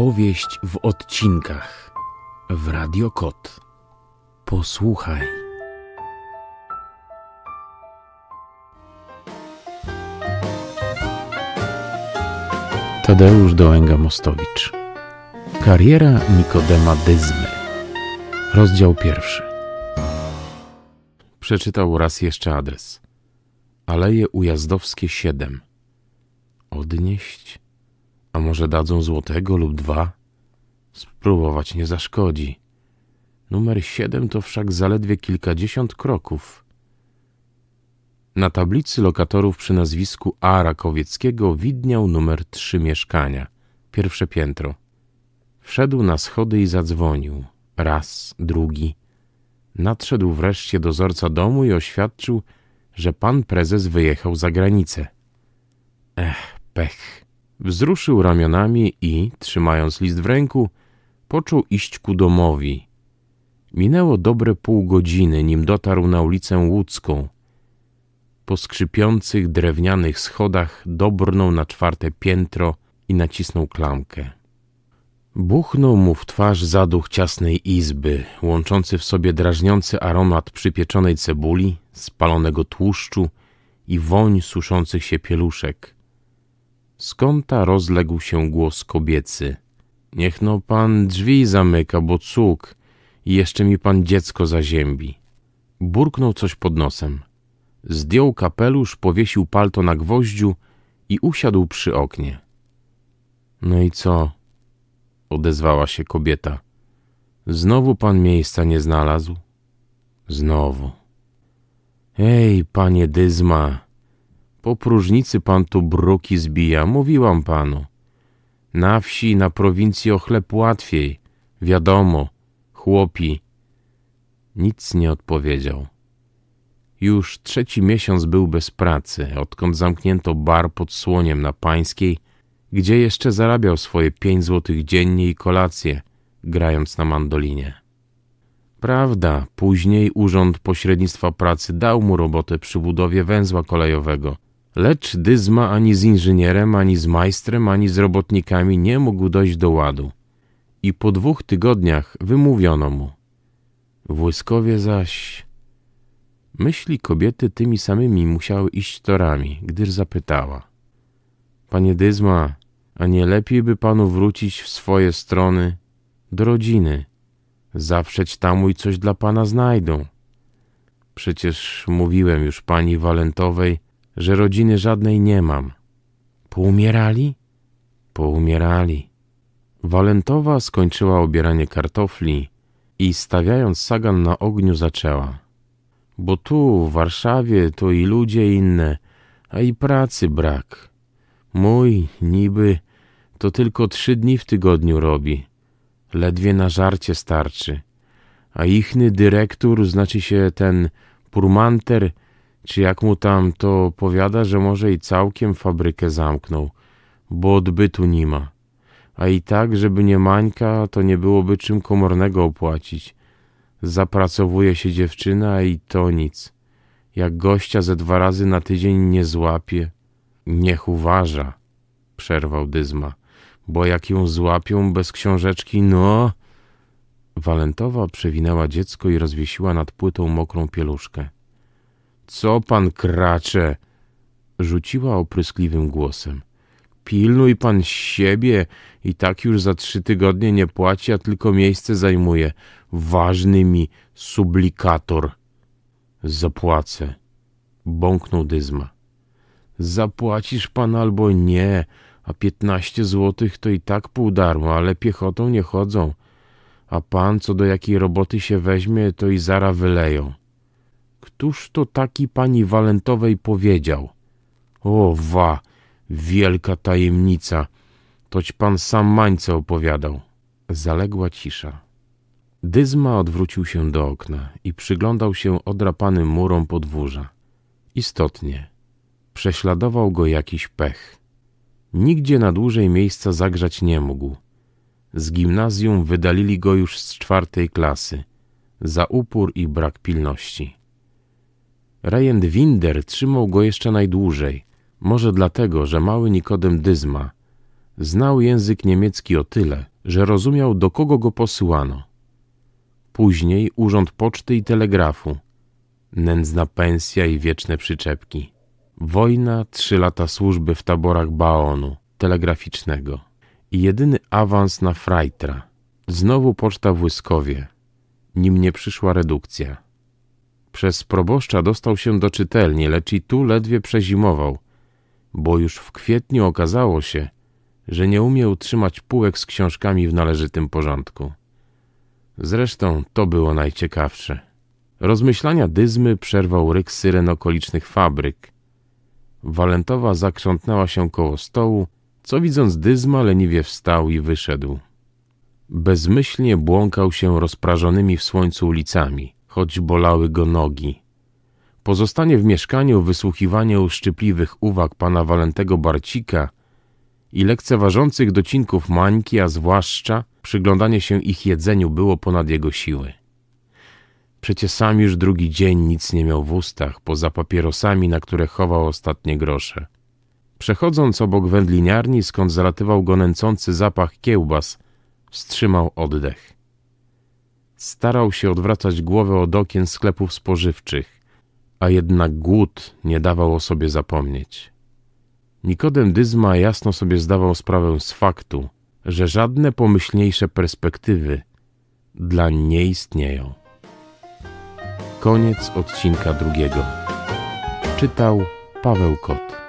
Opowieść w odcinkach w Radio Kot. Posłuchaj. Tadeusz Dołęga-Mostowicz. Kariera Nikodema Dyzmy. Rozdział pierwszy. Przeczytał raz jeszcze adres. Aleje Ujazdowskie 7. Odnieść a może dadzą złotego lub dwa? Spróbować nie zaszkodzi. Numer siedem to wszak zaledwie kilkadziesiąt kroków. Na tablicy lokatorów przy nazwisku A. Rakowieckiego widniał numer trzy mieszkania, pierwsze piętro. Wszedł na schody i zadzwonił. Raz, drugi. Nadszedł wreszcie dozorca domu i oświadczył, że pan prezes wyjechał za granicę. Ech, pech. Wzruszył ramionami i, trzymając list w ręku, począł iść ku domowi. Minęło dobre pół godziny, nim dotarł na ulicę Łódzką. Po skrzypiących drewnianych schodach dobrnął na czwarte piętro i nacisnął klamkę. Buchnął mu w twarz zaduch ciasnej izby, łączący w sobie drażniący aromat przypieczonej cebuli, spalonego tłuszczu i woń suszących się pieluszek – z kąta rozległ się głos kobiecy. Niech no pan drzwi zamyka, bo cuk. I jeszcze mi pan dziecko zaziębi. Burknął coś pod nosem. Zdjął kapelusz, powiesił palto na gwoździu i usiadł przy oknie. No i co? Odezwała się kobieta. Znowu pan miejsca nie znalazł? Znowu. Ej, panie Dyzma, po próżnicy pan tu bruki zbija, mówiłam panu. Na wsi, na prowincji o chleb łatwiej. Wiadomo, chłopi. Nic nie odpowiedział. Już trzeci miesiąc był bez pracy, odkąd zamknięto bar pod słoniem na Pańskiej, gdzie jeszcze zarabiał swoje pięć złotych dziennie i kolacje, grając na mandolinie. Prawda, później Urząd Pośrednictwa Pracy dał mu robotę przy budowie węzła kolejowego – Lecz Dyzma ani z inżynierem, ani z majstrem, ani z robotnikami nie mógł dojść do ładu i po dwóch tygodniach wymówiono mu. Włyskowie zaś... Myśli kobiety tymi samymi musiały iść torami, gdyż zapytała. Panie Dyzma, a nie lepiej by panu wrócić w swoje strony, do rodziny. Zawszeć tamu i coś dla pana znajdą. Przecież mówiłem już pani Walentowej, że rodziny żadnej nie mam. Poumierali? Poumierali. Walentowa skończyła obieranie kartofli i stawiając sagan na ogniu zaczęła. Bo tu, w Warszawie, to i ludzie inne, a i pracy brak. Mój, niby, to tylko trzy dni w tygodniu robi. Ledwie na żarcie starczy. A ichny dyrektor, znaczy się ten purmanter, czy jak mu tam to powiada, że może i całkiem fabrykę zamknął, bo odbytu nie ma. A i tak, żeby nie mańka, to nie byłoby czym komornego opłacić. Zapracowuje się dziewczyna i to nic. Jak gościa ze dwa razy na tydzień nie złapie. Niech uważa, przerwał Dyzma, bo jak ją złapią bez książeczki, no... Walentowa przewinęła dziecko i rozwiesiła nad płytą mokrą pieluszkę. Co pan kracze? Rzuciła opryskliwym głosem. Pilnuj pan siebie i tak już za trzy tygodnie nie płaci, a tylko miejsce zajmuje. Ważny mi sublikator. Zapłacę. Bąknął dyzma. Zapłacisz pan albo nie, a piętnaście złotych to i tak pół darmo, ale piechotą nie chodzą. A pan co do jakiej roboty się weźmie, to i zara wyleją. Któż to taki pani Walentowej powiedział? O, wa, wielka tajemnica. Toć pan sam mańce opowiadał. Zaległa cisza. Dyzma odwrócił się do okna i przyglądał się odrapanym murom podwórza. Istotnie, prześladował go jakiś pech. Nigdzie na dłużej miejsca zagrzać nie mógł. Z gimnazjum wydalili go już z czwartej klasy za upór i brak pilności. Rejent Winder trzymał go jeszcze najdłużej, może dlatego, że mały Nikodem Dyzma znał język niemiecki o tyle, że rozumiał, do kogo go posyłano. Później Urząd Poczty i Telegrafu, nędzna pensja i wieczne przyczepki. Wojna, trzy lata służby w taborach Baonu, telegraficznego i jedyny awans na frajtra. Znowu poczta w Łyskowie, nim nie przyszła redukcja. Przez proboszcza dostał się do czytelni, lecz i tu ledwie przezimował, bo już w kwietniu okazało się, że nie umie utrzymać półek z książkami w należytym porządku. Zresztą to było najciekawsze. Rozmyślania dyzmy przerwał ryk syren okolicznych fabryk. Walentowa zakrzątnęła się koło stołu, co widząc dyzma leniwie wstał i wyszedł. Bezmyślnie błąkał się rozprażonymi w słońcu ulicami – choć bolały go nogi. Pozostanie w mieszkaniu wysłuchiwanie uszczypliwych uwag pana Walentego Barcika i lekceważących docinków Mańki, a zwłaszcza przyglądanie się ich jedzeniu było ponad jego siły. Przecie sam już drugi dzień nic nie miał w ustach, poza papierosami, na które chował ostatnie grosze. Przechodząc obok wędliniarni, skąd zalatywał go nęcący zapach kiełbas, wstrzymał oddech. Starał się odwracać głowę od okien sklepów spożywczych, a jednak głód nie dawał o sobie zapomnieć. Nikodem Dyzma jasno sobie zdawał sprawę z faktu, że żadne pomyślniejsze perspektywy dla nie istnieją. Koniec odcinka drugiego. Czytał Paweł Kot.